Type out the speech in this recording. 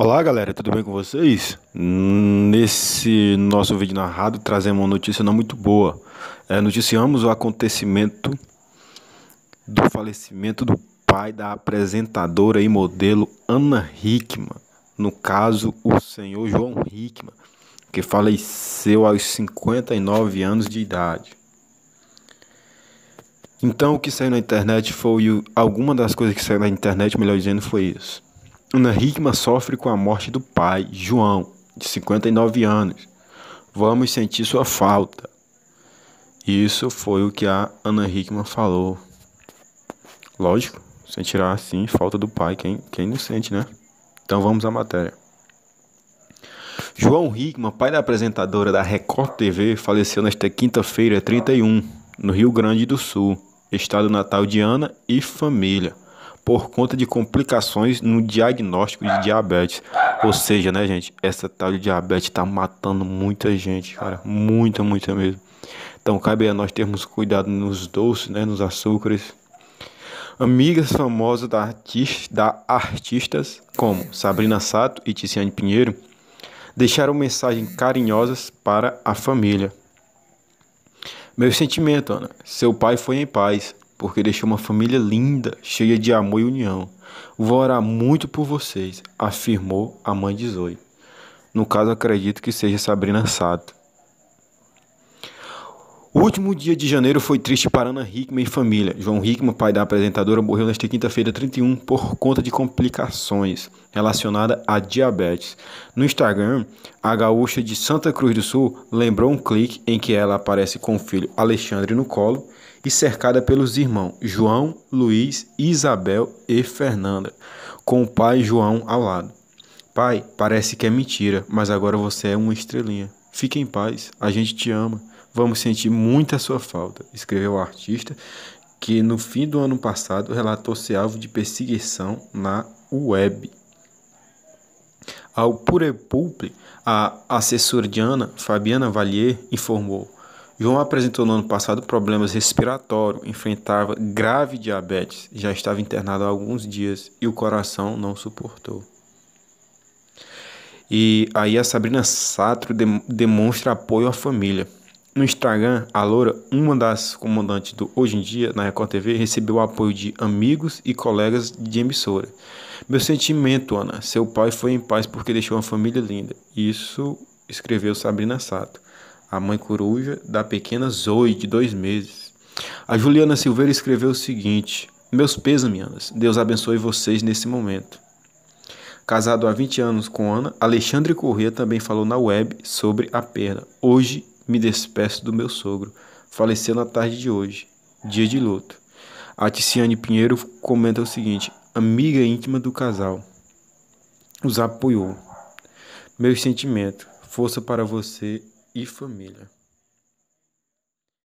Olá galera, tudo bem com vocês? Nesse nosso vídeo narrado trazemos uma notícia não muito boa. É, noticiamos o acontecimento do falecimento do pai da apresentadora e modelo Ana Hickman, no caso o senhor João Hickman, que faleceu aos 59 anos de idade. Então o que saiu na internet foi alguma das coisas que saiu na internet, melhor dizendo, foi isso. Ana Hickman sofre com a morte do pai, João, de 59 anos. Vamos sentir sua falta. Isso foi o que a Ana Hickman falou. Lógico, sentirá sim falta do pai, quem, quem não sente, né? Então vamos à matéria. João Hickman, pai da apresentadora da Record TV, faleceu nesta quinta-feira, 31, no Rio Grande do Sul, estado natal de Ana e família por conta de complicações no diagnóstico de diabetes. Ou seja, né, gente, essa tal de diabetes está matando muita gente, cara, muita, muita mesmo. Então cabe a nós termos cuidado nos doces, né, nos açúcares. Amigas famosas da, artista, da artistas como Sabrina Sato e Tiziane Pinheiro deixaram mensagens carinhosas para a família. Meu sentimento, Ana. Seu pai foi em paz porque deixou uma família linda, cheia de amor e união. Vou orar muito por vocês, afirmou a mãe de Zoe. No caso, acredito que seja Sabrina Sato último dia de janeiro foi triste para Ana Hickman e família. João Hickman, pai da apresentadora, morreu nesta quinta-feira 31 por conta de complicações relacionadas a diabetes. No Instagram, a gaúcha de Santa Cruz do Sul lembrou um clique em que ela aparece com o filho Alexandre no colo e cercada pelos irmãos João, Luiz, Isabel e Fernanda, com o pai João ao lado. Pai, parece que é mentira, mas agora você é uma estrelinha. Fique em paz, a gente te ama. Vamos sentir muita sua falta, escreveu o artista, que no fim do ano passado relatou ser alvo de perseguição na web. Ao Purepulpe, a assessora de Ana, Fabiana Valier, informou. João apresentou no ano passado problemas respiratórios, enfrentava grave diabetes, já estava internado há alguns dias e o coração não suportou. E aí a Sabrina Sato demonstra apoio à família. No Instagram, a Loura, uma das comandantes do Hoje em Dia na Record TV, recebeu o apoio de amigos e colegas de emissora. Meu sentimento, Ana, seu pai foi em paz porque deixou uma família linda. Isso escreveu Sabrina Sato, a mãe coruja da pequena Zoe, de dois meses. A Juliana Silveira escreveu o seguinte: Meus pêsames, Anas, Deus abençoe vocês nesse momento. Casado há 20 anos com Ana, Alexandre Corrêa também falou na web sobre a perda. Hoje me despeço do meu sogro, faleceu na tarde de hoje, dia de luto. A Ticiane Pinheiro comenta o seguinte: amiga íntima do casal, os apoiou. Meus sentimentos, força para você e família.